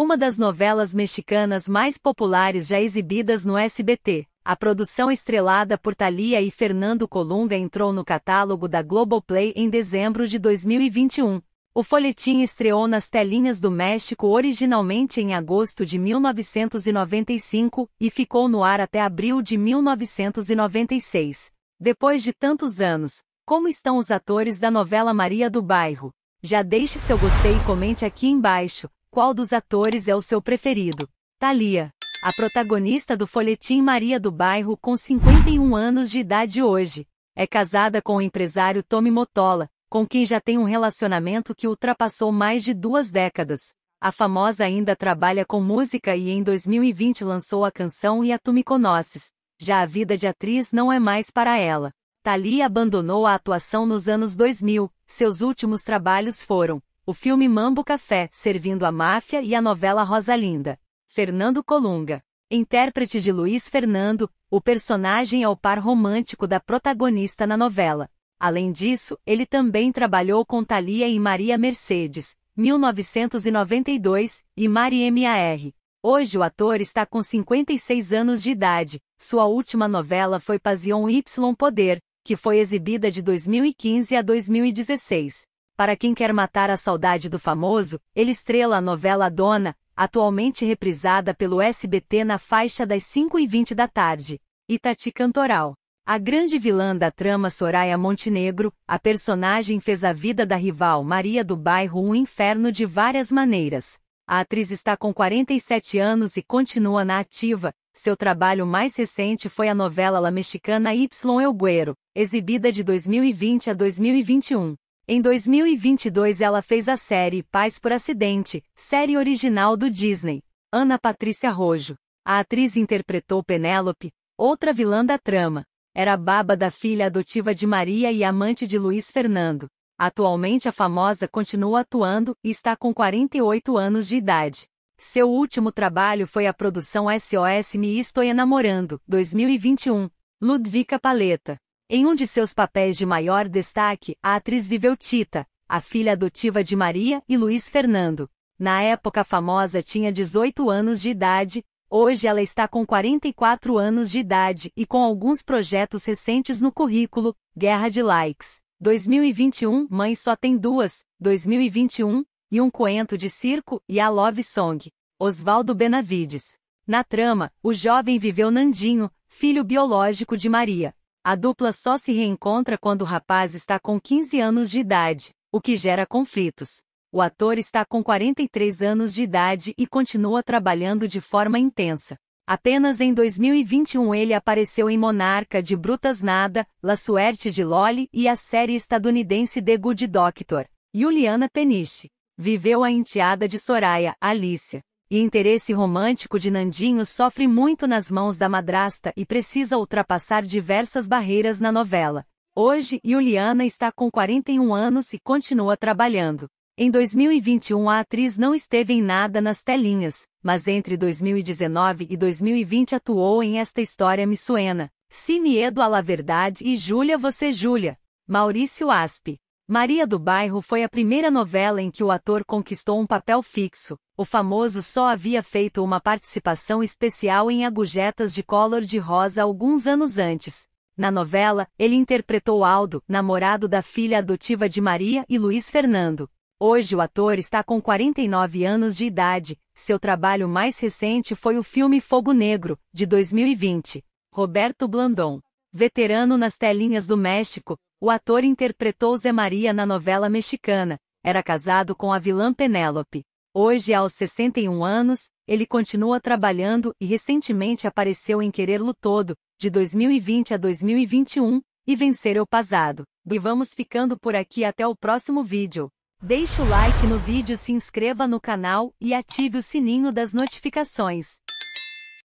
uma das novelas mexicanas mais populares já exibidas no SBT. A produção estrelada por Thalia e Fernando Colunga entrou no catálogo da Globoplay em dezembro de 2021. O folhetim estreou nas telinhas do México originalmente em agosto de 1995 e ficou no ar até abril de 1996. Depois de tantos anos, como estão os atores da novela Maria do Bairro? Já deixe seu gostei e comente aqui embaixo. Qual dos atores é o seu preferido? Thalia, a protagonista do folhetim Maria do Bairro com 51 anos de idade hoje, é casada com o empresário Tommy Motola, com quem já tem um relacionamento que ultrapassou mais de duas décadas. A famosa ainda trabalha com música e em 2020 lançou a canção E a Tu Me Conoces. Já a vida de atriz não é mais para ela. Thalia abandonou a atuação nos anos 2000. Seus últimos trabalhos foram o filme Mambo Café, servindo a máfia e a novela Rosalinda. Fernando Colunga. Intérprete de Luiz Fernando, o personagem é o par romântico da protagonista na novela. Além disso, ele também trabalhou com Thalia e Maria Mercedes, 1992, e Mari M.A.R. Hoje o ator está com 56 anos de idade. Sua última novela foi Pasion Y Poder, que foi exibida de 2015 a 2016. Para quem quer matar a saudade do famoso, ele estrela a novela Dona, atualmente reprisada pelo SBT na faixa das 5h20 da tarde. Itati Cantoral. A grande vilã da trama Soraya Montenegro, a personagem fez a vida da rival Maria do Bairro um inferno de várias maneiras. A atriz está com 47 anos e continua na ativa. Seu trabalho mais recente foi a novela la mexicana Y El Guero, exibida de 2020 a 2021. Em 2022 ela fez a série Pais por Acidente, série original do Disney. Ana Patrícia Rojo. A atriz interpretou Penélope, outra vilã da trama. Era baba da filha adotiva de Maria e amante de Luiz Fernando. Atualmente a famosa continua atuando e está com 48 anos de idade. Seu último trabalho foi a produção SOS Me Estou Enamorando, 2021, Ludvika Paleta. Em um de seus papéis de maior destaque, a atriz viveu Tita, a filha adotiva de Maria e Luiz Fernando. Na época famosa tinha 18 anos de idade, hoje ela está com 44 anos de idade e com alguns projetos recentes no currículo, Guerra de Likes. 2021, Mãe Só Tem Duas, 2021, e Um Coento de Circo e A Love Song, Oswaldo Benavides. Na trama, o jovem viveu Nandinho, filho biológico de Maria. A dupla só se reencontra quando o rapaz está com 15 anos de idade, o que gera conflitos. O ator está com 43 anos de idade e continua trabalhando de forma intensa. Apenas em 2021 ele apareceu em Monarca de Brutas Nada, La Suerte de Loli e a série estadunidense The Good Doctor. Juliana Peniche viveu a enteada de Soraya, Alicia e interesse romântico de Nandinho sofre muito nas mãos da madrasta e precisa ultrapassar diversas barreiras na novela. Hoje, Juliana está com 41 anos e continua trabalhando. Em 2021 a atriz não esteve em nada nas telinhas, mas entre 2019 e 2020 atuou em Esta História Missuena, Simi Edo à La Verdade e Júlia Você Júlia, Maurício Aspe. Maria do Bairro foi a primeira novela em que o ator conquistou um papel fixo. O famoso só havia feito uma participação especial em Agujetas de Color de Rosa alguns anos antes. Na novela, ele interpretou Aldo, namorado da filha adotiva de Maria e Luiz Fernando. Hoje o ator está com 49 anos de idade. Seu trabalho mais recente foi o filme Fogo Negro, de 2020. Roberto Blandon Veterano nas telinhas do México, o ator interpretou Zé Maria na novela mexicana, era casado com a vilã Penélope. Hoje, aos 61 anos, ele continua trabalhando e recentemente apareceu em Quererlo Todo, de 2020 a 2021, e Vencer o Pasado. E vamos ficando por aqui até o próximo vídeo. Deixe o like no vídeo, se inscreva no canal e ative o sininho das notificações.